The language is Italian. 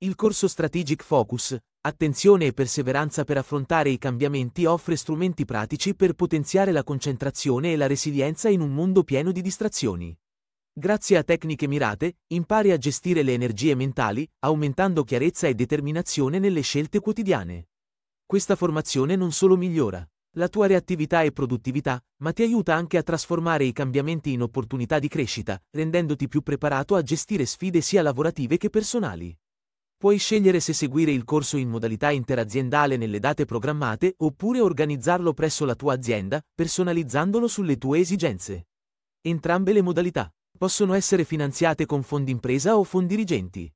Il corso Strategic Focus, Attenzione e perseveranza per affrontare i cambiamenti offre strumenti pratici per potenziare la concentrazione e la resilienza in un mondo pieno di distrazioni. Grazie a tecniche mirate, impari a gestire le energie mentali, aumentando chiarezza e determinazione nelle scelte quotidiane. Questa formazione non solo migliora la tua reattività e produttività, ma ti aiuta anche a trasformare i cambiamenti in opportunità di crescita, rendendoti più preparato a gestire sfide sia lavorative che personali. Puoi scegliere se seguire il corso in modalità interaziendale nelle date programmate oppure organizzarlo presso la tua azienda, personalizzandolo sulle tue esigenze. Entrambe le modalità possono essere finanziate con fondi impresa o fondi dirigenti.